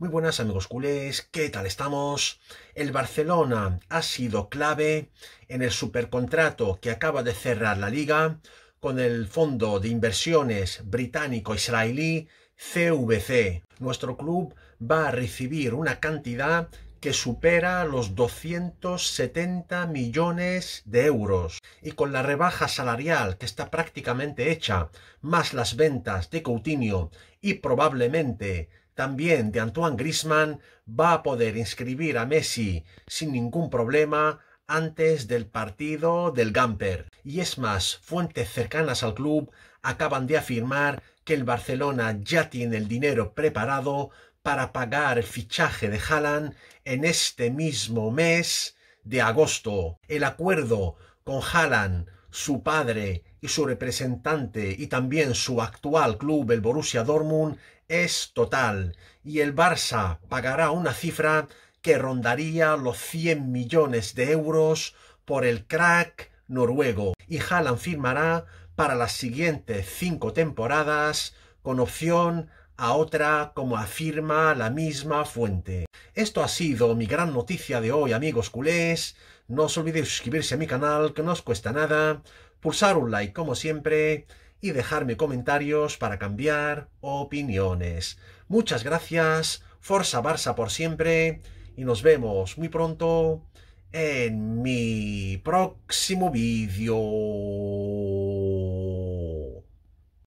Muy buenas amigos culés, ¿qué tal estamos? El Barcelona ha sido clave en el supercontrato que acaba de cerrar la liga con el fondo de inversiones británico-israelí CVC. Nuestro club va a recibir una cantidad que supera los 270 millones de euros y con la rebaja salarial que está prácticamente hecha, más las ventas de Coutinho y probablemente también de Antoine Grisman, va a poder inscribir a Messi sin ningún problema antes del partido del Gamper. Y es más, fuentes cercanas al club acaban de afirmar que el Barcelona ya tiene el dinero preparado para pagar el fichaje de Haaland en este mismo mes de agosto. El acuerdo con Haaland, su padre y su representante y también su actual club, el Borussia Dortmund, es total y el Barça pagará una cifra que rondaría los 100 millones de euros por el crack noruego y Haaland firmará para las siguientes cinco temporadas con opción a otra como afirma la misma fuente. Esto ha sido mi gran noticia de hoy, amigos culés. No os olvidéis suscribirse a mi canal, que no os cuesta nada, pulsar un like como siempre y dejarme comentarios para cambiar opiniones. Muchas gracias, Forza Barça por siempre y nos vemos muy pronto en mi próximo vídeo.